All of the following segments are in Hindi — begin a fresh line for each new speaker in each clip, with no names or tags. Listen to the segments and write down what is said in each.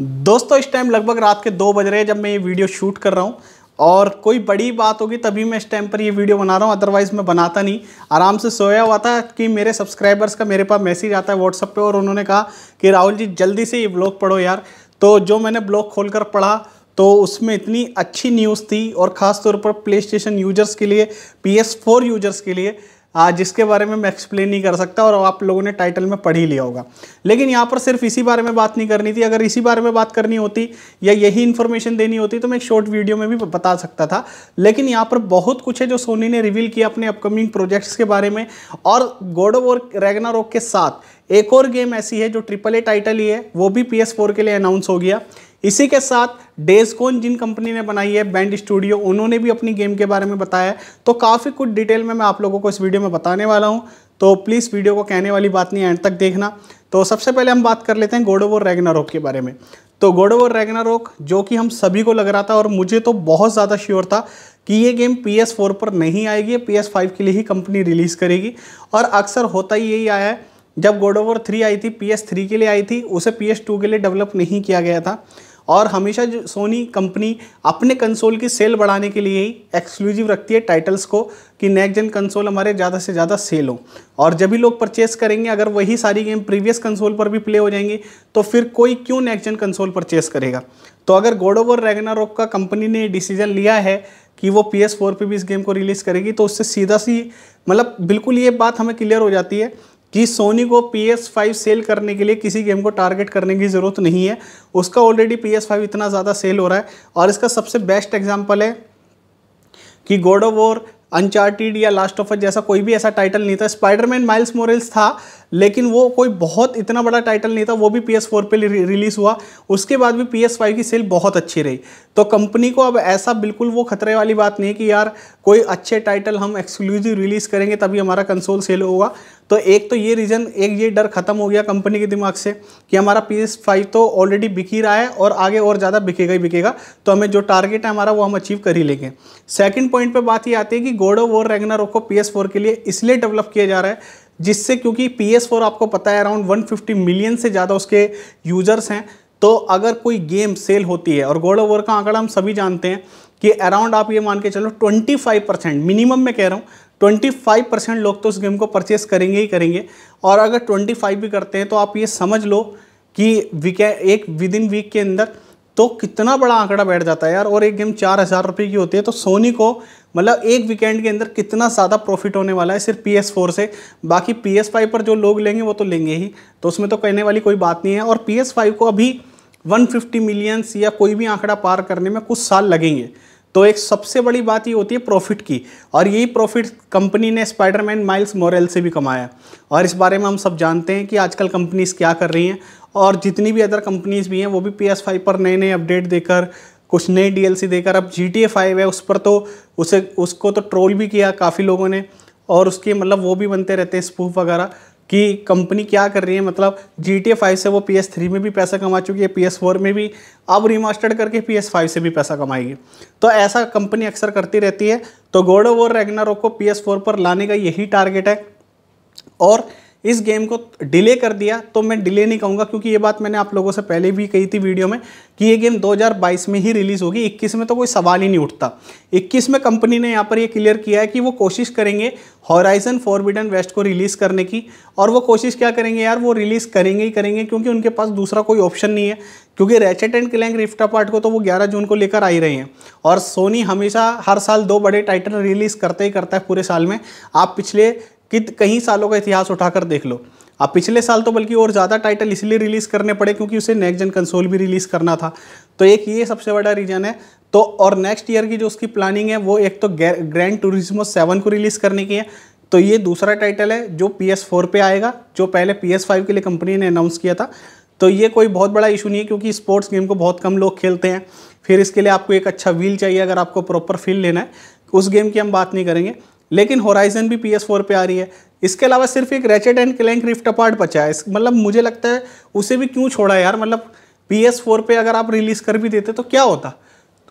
दोस्तों इस टाइम लगभग रात के दो बज रहे हैं जब मैं ये वीडियो शूट कर रहा हूँ और कोई बड़ी बात होगी तभी मैं इस टाइम पर ये वीडियो बना रहा हूँ अदरवाइज़ मैं बनाता नहीं आराम से सोया हुआ था कि मेरे सब्सक्राइबर्स का मेरे पास मैसेज आता है व्हाट्सअप पे और उन्होंने कहा कि राहुल जी जल्दी से ये ब्लॉग पढ़ो यार तो जो मैंने ब्लॉग कर पढ़ा तो उसमें इतनी अच्छी न्यूज़ थी और ख़ास तौर पर प्ले यूजर्स के लिए पी यूजर्स के लिए हाँ, जिसके बारे में मैं एक्सप्लेन नहीं कर सकता और आप लोगों ने टाइटल में पढ़ ही लिया होगा लेकिन यहाँ पर सिर्फ इसी बारे में बात नहीं करनी थी अगर इसी बारे में बात करनी होती या यही इन्फॉर्मेशन देनी होती तो मैं एक शॉर्ट वीडियो में भी बता सकता था लेकिन यहाँ पर बहुत कुछ है जो सोनी ने रिवील किया अपने अपकमिंग प्रोजेक्ट्स के बारे में और गोडो ऑफ रेगना के साथ एक और गेम ऐसी है जो ट्रिपल ए टाइटल ही है वो भी पी के लिए अनाउंस हो गया इसी के साथ डेस्कोन जिन कंपनी ने बनाई है बैंड स्टूडियो उन्होंने भी अपनी गेम के बारे में बताया है तो काफ़ी कुछ डिटेल में मैं आप लोगों को इस वीडियो में बताने वाला हूँ तो प्लीज़ वीडियो को कहने वाली बात नहीं एंड तक देखना तो सबसे पहले हम बात कर लेते हैं गोडोवर रेगना रोक के बारे में तो गोडोवर रेगना रोक जो कि हम सभी को लग रहा था और मुझे तो बहुत ज़्यादा श्योर था कि ये गेम पी एस फोर पर नहीं आएगी पी एस फाइव के लिए ही कंपनी रिलीज़ करेगी और अक्सर होता ही यही आया है जब गोडोवर थ्री आई थी पी एस थ्री के लिए आई थी उसे पी एस टू के लिए डेवलप नहीं किया गया था और हमेशा जो सोनी कंपनी अपने कंसोल की सेल बढ़ाने के लिए ही एक्सक्लूसिव रखती है टाइटल्स को कि नेक्स्ट जन कंसोल हमारे ज़्यादा से ज़्यादा सेल हो और जब भी लोग परचेस करेंगे अगर वही सारी गेम प्रीवियस कंसोल पर भी प्ले हो जाएंगी तो फिर कोई क्यों नेक्स्ट जन कंसोल परचेस करेगा तो अगर गोडोवर रेगना रोक का कंपनी ने डिसीजन लिया है कि वो पी एस फोर पर भी इस गेम को रिलीज़ करेगी तो उससे सीधा सी मतलब बिल्कुल ये बात हमें क्लियर हो जाती है कि सोनी को पी एस फाइव सेल करने के लिए किसी गेम को टारगेट करने की ज़रूरत नहीं है उसका ऑलरेडी पी एस फाइव इतना ज़्यादा सेल हो रहा है और इसका सबसे बेस्ट एग्जाम्पल है कि गोड ऑफ वॉर अनचार्टेड या लास्ट ऑफ जैसा कोई भी ऐसा टाइटल नहीं था स्पाइडरमैन माइल्स मोरल्स था लेकिन वो कोई बहुत इतना बड़ा टाइटल नहीं था वो भी पी एस फोर पर रिलीज़ हुआ उसके बाद भी पी एस फाइव की सेल बहुत अच्छी रही तो कंपनी को अब ऐसा बिल्कुल वो खतरे वाली बात नहीं है कि यार कोई अच्छे टाइटल हम एक्सक्लूसिव रिलीज़ करेंगे तभी हमारा कंसोल सेल होगा तो एक तो ये रीज़न एक ये डर खत्म हो गया कंपनी के दिमाग से कि हमारा पी एस फाइव तो ऑलरेडी बिक ही रहा है और आगे और ज़्यादा बिकेगा ही बिकेगा तो हमें जो टारगेट है हमारा वो हम अचीव कर ही लेंगे सेकेंड पॉइंट पर बात ये आती है कि गोड ऑफ वॉर रेगनारोक को पी एस फोर के लिए इसलिए डेवलप किया जा रहा है जिससे क्योंकि पी एस फोर आपको पता है अराउंड वन फिफ्टी मिलियन से ज़्यादा उसके यूजर्स हैं तो अगर कोई गेम सेल होती है और गोड वोर का आंकड़ा हम सभी जानते हैं कि अराउंड आप ये मान के चलो 25 परसेंट मिनिमम मैं कह रहा हूँ 25 परसेंट लोग तो उस गेम को परचेस करेंगे ही करेंगे और अगर 25 भी करते हैं तो आप ये समझ लो कि वीक एक विद इन वीक के अंदर तो कितना बड़ा आंकड़ा बैठ जाता है यार और एक गेम चार हज़ार रुपये की होती है तो सोनी को मतलब एक वीकेंड के अंदर कितना ज़्यादा प्रॉफिट होने वाला है सिर्फ पी एस फोर से बाकी पी एस फाइव पर जो लोग लेंगे वो तो लेंगे ही तो उसमें तो कहने वाली कोई बात नहीं है और पी एस फाइव को अभी फिफ्टी मिलियंस या कोई भी आंकड़ा पार करने में कुछ साल लगेंगे तो एक सबसे बड़ी बात ये होती है प्रॉफिट की और यही प्रॉफिट कंपनी ने स्पाइडरमैन माइल्स मोरेल से भी कमाया और इस बारे में हम सब जानते हैं कि आजकल कंपनीज़ क्या कर रही हैं और जितनी भी अदर कंपनीज़ भी हैं वो भी पी एस फाइव पर नए नए अपडेट देकर कुछ नए डी देकर अब जी टी ए फाइव है उस पर तो उसे उसको तो ट्रोल भी किया काफ़ी लोगों ने और उसके मतलब वो भी बनते रहते हैं स्पूफ वगैरह कि कंपनी क्या कर रही है मतलब जी टी फाइव से वो पी एस थ्री में भी पैसा कमा चुकी है पी एस फोर में भी अब रिमास्टर्ड करके पी एस फाइव से भी पैसा कमाएगी तो ऐसा कंपनी अक्सर करती रहती है तो गोड वो रेगनारो को पी एस फोर पर लाने का यही टारगेट है और इस गेम को डिले कर दिया तो मैं डिले नहीं कहूँगा क्योंकि ये बात मैंने आप लोगों से पहले भी कही थी वीडियो में कि ये गेम 2022 में ही रिलीज़ होगी 21 में तो कोई सवाल ही नहीं उठता 21 में कंपनी ने यहाँ पर ये क्लियर किया है कि वो कोशिश करेंगे हॉराइजन फॉरबिडन वेस्ट को रिलीज़ करने की और वो कोशिश क्या करेंगे यार वो रिलीज़ करेंगे ही करेंगे क्योंकि उनके पास दूसरा कोई ऑप्शन नहीं है क्योंकि Ratchet and Clank Rift Apart को तो वो 11 जून को लेकर आ ही रहे हैं और सोनी हमेशा हर साल दो बड़े टाइटल रिलीज़ करते ही करता है पूरे साल में आप पिछले कि कई सालों का इतिहास उठाकर देख लो अब पिछले साल तो बल्कि और ज़्यादा टाइटल इसलिए रिलीज़ करने पड़े क्योंकि उसे नेक्स्ट जन कंसोल भी रिलीज़ करना था तो एक ये सबसे बड़ा रीज़न है तो और नेक्स्ट ईयर की जो उसकी प्लानिंग है वो एक तो ग्रैंड टूरिज्मो सेवन को रिलीज़ करने की है तो ये दूसरा टाइटल है जो पी एस फोर पर आएगा जो पहले पी एस फाइव के लिए कंपनी ने अनाउंस किया था तो ये कोई बहुत बड़ा इशू नहीं है क्योंकि स्पोर्ट्स गेम को बहुत कम लोग खेलते हैं फिर इसके लिए आपको एक अच्छा व्हील चाहिए अगर आपको प्रॉपर फील लेना है उस गेम की हम बात नहीं करेंगे लेकिन होराइजन भी पी एस फोर पर आ रही है इसके अलावा सिर्फ एक Ratchet and Clank Rift Apart बचा है मतलब मुझे लगता है उसे भी क्यों छोड़ा यार मतलब पी एस फोर पर अगर आप रिलीज़ कर भी देते तो क्या होता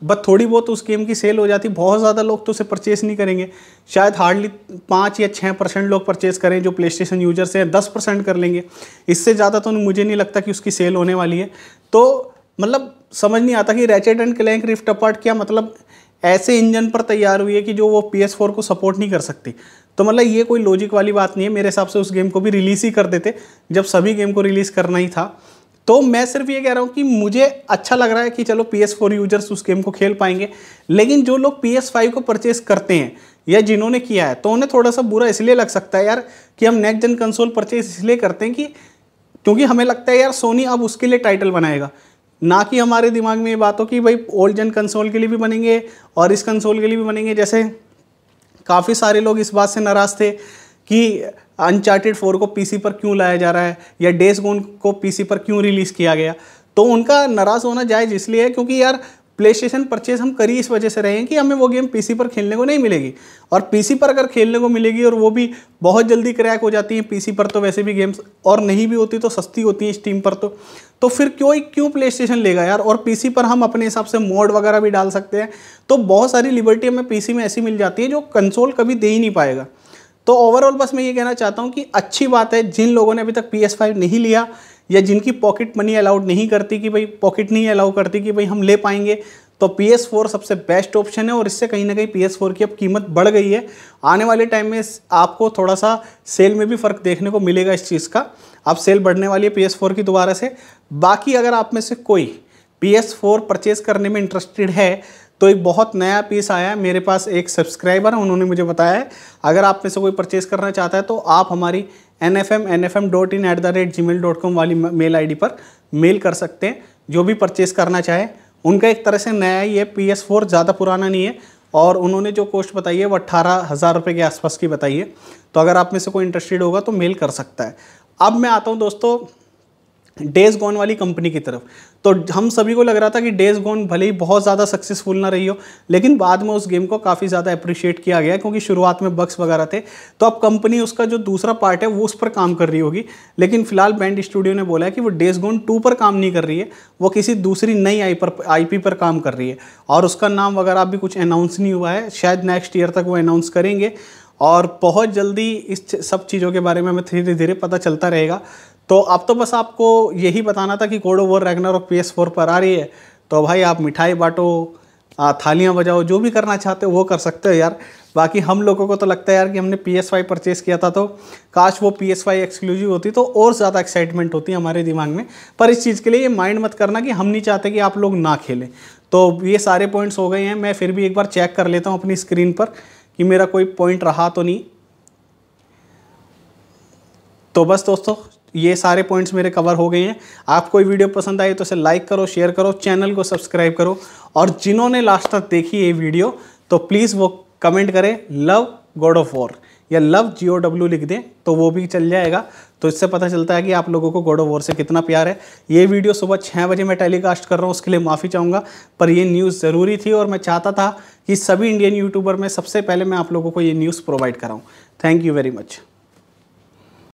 बस थोड़ी बहुत उस गेम की सेल हो जाती बहुत ज़्यादा लोग तो उसे परचेस नहीं करेंगे शायद हार्डली पाँच या छः परसेंट लोग परचेस करें जो प्ले स्टेशन यूजर्स हैं दस परसेंट कर लेंगे इससे ज़्यादा तो मुझे नहीं लगता कि उसकी सेल होने वाली है तो मतलब समझ नहीं आता कि Ratchet and Clank Rift Apart क्या मतलब ऐसे इंजन पर तैयार हुई है कि जो वो पी को सपोर्ट नहीं कर सकती तो मतलब ये कोई लॉजिक वाली बात नहीं है मेरे हिसाब से उस गेम को भी रिलीज़ ही कर देते जब सभी गेम को रिलीज़ करना ही था तो मैं सिर्फ ये कह रहा हूँ कि मुझे अच्छा लग रहा है कि चलो पी यूजर्स उस गेम को खेल पाएंगे लेकिन जो लोग पी को परचेस करते हैं या जिन्होंने किया है तो उन्हें थोड़ा सा बुरा इसलिए लग सकता है यार कि हम नेक्स्ट जन कंसोल परचेस इसलिए करते हैं कि क्योंकि हमें लगता है यार सोनी अब उसके लिए टाइटल बनाएगा ना कि हमारे दिमाग में ये बात हो कि भाई ओल्ड जन कंसोल के लिए भी बनेंगे और इस कंसोल के लिए भी बनेंगे जैसे काफ़ी सारे लोग इस बात से नाराज़ थे कि अनचार्टेड फोर को पीसी पर क्यों लाया जा रहा है या डेस गोन को पीसी पर क्यों रिलीज़ किया गया तो उनका नाराज़ होना जायज इसलिए है क्योंकि यार प्ले स्टेशन परचेज हम करी इस वजह से रहे हैं कि हमें वो गेम पीसी पर खेलने को नहीं मिलेगी और पीसी पर अगर खेलने को मिलेगी और वो भी बहुत जल्दी क्रैक हो जाती है पीसी पर तो वैसे भी गेम्स और नहीं भी होती तो सस्ती होती हैं स्टीम पर तो तो फिर क्यों क्यों प्ले स्टेशन लेगा यार और पीसी पर हम अपने हिसाब से मोड वगैरह भी डाल सकते हैं तो बहुत सारी लिबर्टी हमें पीसी में ऐसी मिल जाती है जो कंसोल कभी दे ही नहीं पाएगा तो ओवरऑल बस मैं ये कहना चाहता हूँ कि अच्छी बात है जिन लोगों ने अभी तक पी एस फाइव नहीं लिया या जिनकी पॉकेट मनी अलाउड नहीं करती कि भाई पॉकेट नहीं अलाउ करती कि भाई हम ले पाएंगे तो पी एस फोर सबसे बेस्ट ऑप्शन है और इससे कहीं ना कहीं पी एस फोर की अब कीमत बढ़ गई है आने वाले टाइम में आपको थोड़ा सा सेल में भी फ़र्क देखने को मिलेगा इस चीज़ का अब सेल बढ़ने वाली है पी एस फोर की दोबारा से बाकी अगर आप में से कोई पी एस फोर परचेज़ करने में इंटरेस्टेड है तो एक बहुत नया पीस आया है मेरे पास एक सब्सक्राइबर है उन्होंने मुझे बताया है अगर आप में से कोई परचेज़ करना चाहता है तो आप हमारी N F M N F M dot in at the rate Gmail dot com वाली मेल आई डी पर मेल कर सकते हैं जो भी परचेज़ करना चाहे उनका एक तरह से नया ही है पी एस फोर ज़्यादा पुराना नहीं है और उन्होंने जो कॉस्ट बताई है वो अट्ठारह हज़ार रुपये के आसपास की बताई है तो अगर आप में से कोई इंटरेस्टेड होगा तो मेल कर सकता है अब मैं आता हूँ दोस्तों डेज गॉन वाली कंपनी की तरफ तो हम सभी को लग रहा था कि डेज गॉन भले ही बहुत ज़्यादा सक्सेसफुल ना रही हो लेकिन बाद में उस गेम को काफ़ी ज़्यादा अप्रिशिएट किया गया क्योंकि शुरुआत में बक्स वगैरह थे तो अब कंपनी उसका जो दूसरा पार्ट है वो उस पर काम कर रही होगी लेकिन फिलहाल बैंड स्टूडियो ने बोला है कि वो डेज गॉन टू पर काम नहीं कर रही है वो किसी दूसरी नई आई पर आई पर काम कर रही है और उसका नाम वगैरह अभी कुछ अनाउंस नहीं हुआ है शायद नेक्स्ट ईयर तक वो अनाउंस करेंगे और बहुत जल्दी इस सब चीज़ों के बारे में हमें धीरे धीरे पता चलता रहेगा तो अब तो बस आपको यही बताना था कि कोड ओवर रैगनर और पी एस फोर पर आ रही है तो भाई आप मिठाई बांटो थालियाँ बजाओ जो भी करना चाहते हो वो कर सकते हो यार बाकी हम लोगों को तो लगता है यार कि हमने पी एस वाई परचेस किया था तो काश वो पी एस वाई एक्सक्लूसिव होती तो और ज़्यादा एक्साइटमेंट होती हमारे दिमाग में पर इस चीज़ के लिए ये माइंड मत करना कि हम नहीं चाहते कि आप लोग ना खेलें तो ये सारे पॉइंट्स हो गए हैं मैं फिर भी एक बार चेक कर लेता हूँ अपनी स्क्रीन पर कि मेरा कोई पॉइंट रहा तो नहीं तो बस दोस्तों ये सारे पॉइंट्स मेरे कवर हो गए हैं आपको ये वीडियो पसंद आई तो इसे लाइक करो शेयर करो चैनल को सब्सक्राइब करो और जिन्होंने लास्ट तक देखी ये वीडियो तो प्लीज़ वो कमेंट करें लव गॉड ऑफ वॉर या लव जी ओ डब्ल्यू लिख दें तो वो भी चल जाएगा तो इससे पता चलता है कि आप लोगों को गॉड ऑफ वॉर से कितना प्यार है ये वीडियो सुबह छः बजे मैं टेलीकास्ट कर रहा हूँ उसके लिए माफ़ी चाहूँगा पर ये न्यूज़ ज़रूरी थी और मैं चाहता था कि सभी इंडियन यूट्यूबर में सबसे पहले मैं आप लोगों को ये न्यूज़ प्रोवाइड कराऊँ थैंक यू वेरी मच